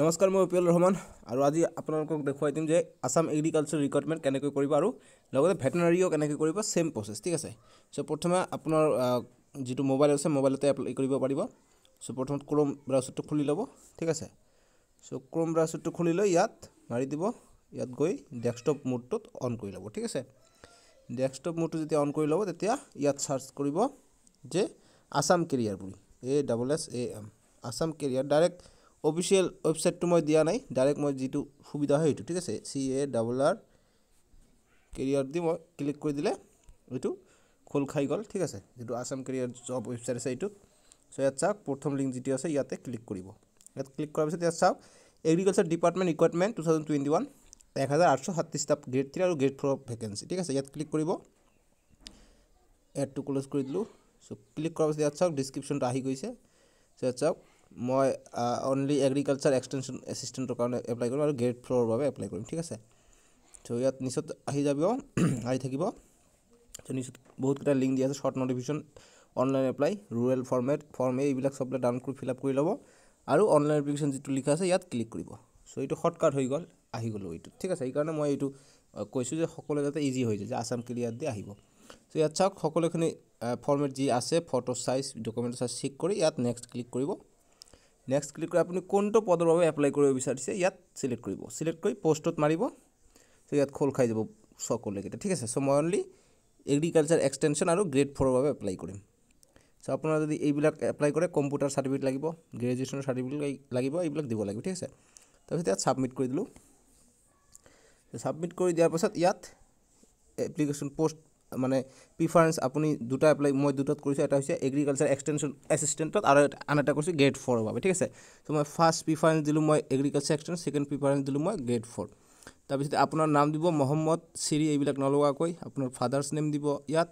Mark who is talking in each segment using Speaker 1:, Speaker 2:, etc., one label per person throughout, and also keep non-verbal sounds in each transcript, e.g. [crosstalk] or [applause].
Speaker 1: নমস্কাৰ মই উপিয়ল ৰহমান আৰু আজি আপোনালোকক দেখুৱাই দিম যে আছাম এগ্ৰিকালচাৰ ৰিক্ৰুইটমেণ্ট কেনেকৈ কৰিব আৰু লগতে ভেটেনাৰীও কেনেকৈ কৰিব ছেম প্ৰচেছ ঠিক আছে চ' প্ৰথমে আপোনাৰ যিটো মোবাইল আছে মোবাইলতে এপ্লাই কৰিব পাৰিব চ' প্ৰথম ক্ৰম ব্ৰাউচাৰটো খুলি ল'ব ঠিক আছে চ' ক্ৰম ব্ৰাউচাৰটো খুলি লৈ ইয়াত মাৰি দিব ইয়াত গৈ ডেস্কটপ মুডটোত অন কৰি ল'ব ঠিক আছে ডেস্কটপ মুডটো যেতিয়া অন কৰি ল'ব তেতিয়া ইয়াত চাৰ্চ কৰিব যে আছাম কেৰিয়াৰ বুলি A double S A M Assam career direct official ৱেবছাইটটো মই দিয়া নাই ডাইৰেক্ট মই যিটো সুবিধা হয় সেইটো ঠিক আছে C A double R career দি মই ক্লিক কৰি দিলে এইটো খোল খাই গ'ল ঠিক আছে যিটো আছাম কেৰিয়াৰ জব ৱেবছাইট আছে এইটো চ' ইয়াত চাওক প্ৰথম লিংক যিটো আছে ইয়াতে ক্লিক কৰিব ইয়াত ক্লিক কৰাৰ পিছত ইয়াত চাওক agriculture department recruitment two thousand twenty one এক হাজাৰ আঠশ সাতত্ৰিছটা গ্ৰেড থ্ৰী আৰু গ্ৰেড ফ'ৰৰ ভেকেঞ্চি ঠিক আছে ইয়াত ক্লিক কৰিব এডটো ক্ল'জ কৰি দিলোঁ চ' ক্লিক কৰাৰ পিছত ইয়াত চাওক ডিছক্ৰিপশ্যনটো আহি গৈছে চ' ইয়াত চাওক মই অনলি এগ্ৰিকালচাৰ এক্সটেনশ্যন এচিষ্টেণ্টৰ কাৰণে এপ্লাই কৰিম আৰু গেট ফ্ল'ৰৰ বাবে এপ্লাই কৰিম ঠিক আছে চ' ইয়াত নিচত আহি যাব [clears throat] আহি থাকিব চ' নিচত বহুতকেইটা লিংক দিয়া আছে short notification online apply rural format form এইবিলাক চবলৈ ডাউন কৰি ফিল আপ কৰি ল'ব আৰু অনলাইন এপ্লিকেশ্যন যিটো লিখা আছে ইয়াত ক্লিক কৰিব চ' এইটো শ্বৰ্টকাট হৈ গ'ল আহি গ'লোঁ এইটো ঠিক আছে সেইকাৰণে মই এইটো কৈছোঁ যে সকলোৱে যাতে ইজি হৈ যায় যে আছাম ক্লিয়াৰ দি আহিব চ' ইয়াত চাওক সকলোখিনি ফৰ্মেট যি আছে photo size document size check কৰি ইয়াত নেক্সট ক্লিক কৰিব নেক্সট ক্লিক কৰি আপুনি কোনটো পদৰ বাবে এপ্লাই কৰিব বিচাৰিছে ইয়াত ছিলেক্ট কৰিব ছিলেক্ট কৰি পষ্টত মাৰিব ইয়াত খোল খাই যাব চকলৈকেইটা ঠিক আছে চ' মই অনলি এগ্ৰিকালচাৰ এক্সটেনশ্যন আৰু গ্ৰেড ফ'ৰৰ বাবে এপ্লাই কৰিম চ' আপোনাৰ যদি এইবিলাক এপ্লাই কৰে কম্পিউটাৰ চাৰ্টিফিকেট লাগিব গ্ৰেজুৱেশ্যনৰ চাৰ্টিফিকেট লাগিব এইবিলাক দিব লাগিব ঠিক আছে তাৰপিছত ইয়াত ছাবমিট কৰি দিলোঁ ছাবমিট কৰি দিয়াৰ পাছত ইয়াত এপ্লিকেশ্যন পষ্ট মানে প্ৰিফাৰেঞ্চ আপুনি দুটা এপ্লাই মই দুটাত কৰিছোঁ এটা হৈছে এগ্ৰিকালচাৰ এক্সটেনশ্যন এছিষ্টেণ্টত আৰু আন এটা কৰিছোঁ গ্ৰেড ফ'ৰৰ বাবে ঠিক আছে চ' মই ফাৰ্ষ্ট প্ৰিফাৰেঞ্চ দিলোঁ মই এগ্ৰিকালচাৰ এক্সটেনশ্যন ছেকেণ্ড প্ৰিফাৰেঞ্চ দিলোঁ মই গ্ৰেড ফ'ৰ তাৰপিছতে আপোনাৰ নাম দিব মহম্মদ চিৰি এইবিলাক নলগাকৈ আপোনাৰ ফাদাৰ্ছ নেম দিব ইয়াত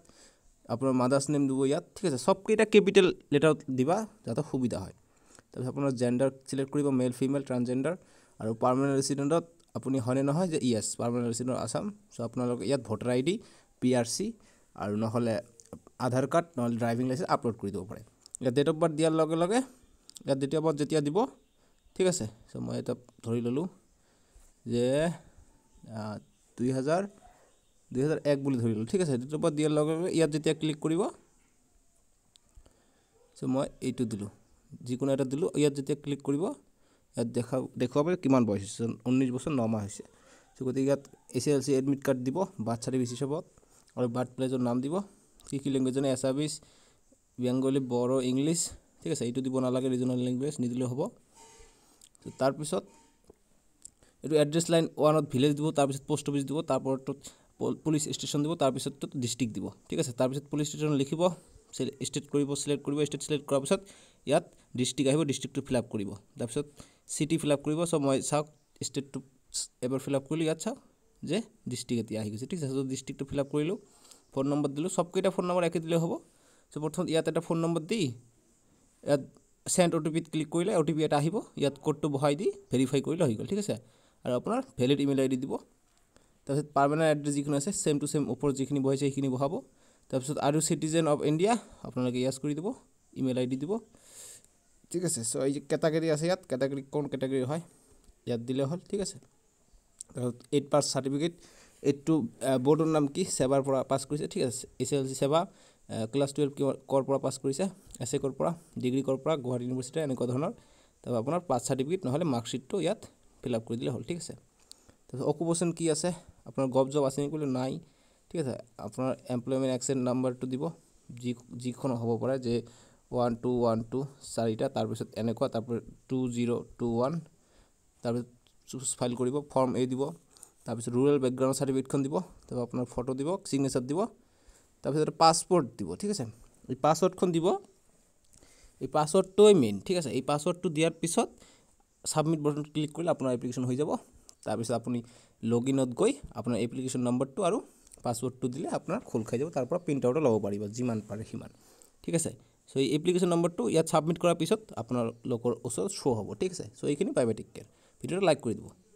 Speaker 1: আপোনাৰ মাদাৰ্ছ নেম দিব ইয়াত ঠিক আছে চবকেইটা কেপিটেল লেটাৰত দিবা যাতে সুবিধা হয় তাৰপিছত আপোনাৰ জেণ্ডাৰ চিলেক্ট কৰিব মেল ফিমেল ট্ৰান্সজেণ্ডাৰ আৰু পাৰ্মানেণ্ট ৰেচিডেণ্টত আপুনি হয়নে নহয় যে yes permanent resident Assam so' আপোনালোকে ইয়াত voter I D P R C আৰু নহ'লে আধাৰ কাৰ্ড নহ'লে ড্ৰাইভিং লাইচেঞ্চ আপলোড কৰি দিব পাৰে ইয়াত ডেট অফ বাৰ্থ দিয়াৰ লগে লগে ইয়াত ডেট অফ বাৰ্থ যেতিয়া দিব ঠিক আছে চ' মই এটা ধৰি ল'লোঁ যে দুই হাজাৰ দুই হাজাৰ এক বুলি ধৰি ল'লোঁ ঠিক আছে ডেট অফ বাৰ্থ দিয়াৰ লগে লগে ইয়াত যেতিয়া ক্লিক কৰিব চ' মই এইটো দিলোঁ যিকোনো এটা দিলোঁ ইয়াত যেতিয়া ক্লিক কৰিব ইয়াত দেখা দেখুৱাব কিমান বয়স হৈছে ঊনৈছ বছৰ ন মাহ হৈছে চ' গতিকে ইয়াত A L C admit card দিব বাৰ্থ চাৰ্টিফিকেট হিচাপত আৰু বাৰ্থ প্লেচৰ নাম দিব কি কি লেংগুৱেজ যেনে এছামিজ বেংগলী বড়ো ইংলিছ ঠিক আছে এইটো দিব নালাগে ৰিজনেল লেংগুৱেজ নিদিলেও হ'ব তাৰপিছত এইটো এড্ৰেছ লাইন ওৱানত ভিলেজ দিব তাৰপিছত প'ষ্ট অফিচ দিব তাৰপৰা পুলিচ ষ্টেচন দিব তাৰপিছত তাৰপিছততো ডিষ্ট্ৰিক্ট দিব ঠিক আছে তাৰপিছত পুলিচ ষ্টেচন লিখিব ষ্টেট কৰিব চিলেক্ট কৰিব ষ্টেট চিলেক্ট কৰাৰ পিছত ইয়াত ডিষ্ট্ৰিক্ট আহিব ডিষ্ট্ৰিক্টটো ফিল আপ কৰিব তাৰপিছত চিটি ফিল আপ কৰিব চ' মই চাওক ষ্টেটটো এবাৰ ফিল আপ কৰিলোঁ ইয়াত চাওক যে ডিষ্ট্ৰিক্ট এতিয়া আহি গৈছে ঠিক আছে যদি ডিষ্ট্ৰিক্টটো ফিল আপ কৰিলোঁ ফোন নম্বৰ দিলোঁ চবকেইটা ফোন নম্বৰ একে দিলে হ'ব চ' প্ৰথম ইয়াত এটা ফোন নম্বৰ দি ইয়াত চেণ্ড অ' টি পিত ক্লিক কৰিলে অ' টি পি এটা আহিব ইয়াত ক'ডটো বহাই দি ভেৰিফাই কৰিলে হৈ গ'ল ঠিক আছে আৰু আপোনাৰ ভেলিড ইমেইল আই ডি দিব তাৰপিছত পাৰ্মানেণ্ট এড্ৰেছ যিখিনি আছে চেম টু চেম ওপৰত যিখিনি বহাইছে সেইখিনি বহাব তাৰপিছত আৰু চিটিজেন অফ ইণ্ডিয়া আপোনালোকে ইয়াজ কৰি দিব ইমেইল আই ডি দিব ঠিক আছে চ' এই যে কেটাগৰী আছে ইয়াত কেটাগৰী কোন কেটাগৰী হয় ইয়াত দিলে হ'ল ঠিক আছে এইট পাছ চাৰ্টিফিকেট এইটটো বৰ্ডৰ নাম কি ছেবাৰ পৰা পাছ কৰিছে ঠিক আছে S L C SEBA class twelve কি ক'ৰ পৰা পাছ কৰিছে এছ এ ক'ৰ পৰা ডিগ্ৰী ক'ৰ পৰা গুৱাহাটী ইউনিভাৰ্চিটি এনেকুৱা ধৰণৰ তাৰপৰা আপোনাৰ পাছ চাৰ্টিফিকেট নহ'লে মাৰ্কশ্বিটটো ইয়াত ফিল আপ কৰি দিলে হ'ল ঠিক আছে তাৰপিছত অকুপেশ্যন কি আছে আপোনাৰ গভ জব আছে নেকি বোলে নাই ঠিক আছে আপোনাৰ এমপ্লয়মেণ্ট একচেণ্ট নাম্বাৰটো দিব যি যিখন হ'ব পাৰে যে ওৱান টু ওৱান টু চাৰিটা তাৰপিছত এনেকুৱা তাৰপৰা টু জিৰ' টু ওৱান তাৰপিছত চুজ ফাইল কৰিব ফৰ্ম এ দিব তাৰপিছত ৰুৰেল বেকগ্ৰাউণ্ড চাৰ্টিফিকেটখন দিব তাৰপৰা আপোনাৰ ফটো দিব চিগনেচাৰ দিব তাৰপিছত পাছপৰ্ট দিব ঠিক আছে এই পাছৱৰ্ডখন দিব এই পাছৱৰ্ডটোৱেই মেইন ঠিক আছে এই পাছৱৰ্ডটো দিয়াৰ পিছত ছাবমিট বটন ক্লিক কৰিলে আপোনাৰ এপ্লিকেশ্যন হৈ যাব তাৰপিছত আপুনি লগ ইনত গৈ আপোনাৰ এপ্লিকেশ্যন নম্বৰটো আৰু পাছৱৰ্ডটো দিলে আপোনাৰ খোল খাই যাব তাৰপৰা প্ৰিণ্ট আউটো ল'ব পাৰিব যিমান পাৰে সিমান ঠিক আছে চ' এই এপ্লিকেশ্যন নম্বৰটো ইয়াত ছাবমিট কৰাৰ পিছত আপোনাৰ লগৰ ওচৰত শ্ব' হ'ব ঠিক আছে চ' এইখিনি প্ৰাইভেট কেয়াৰ ভিডিঅ'টো লাইক কৰি দিব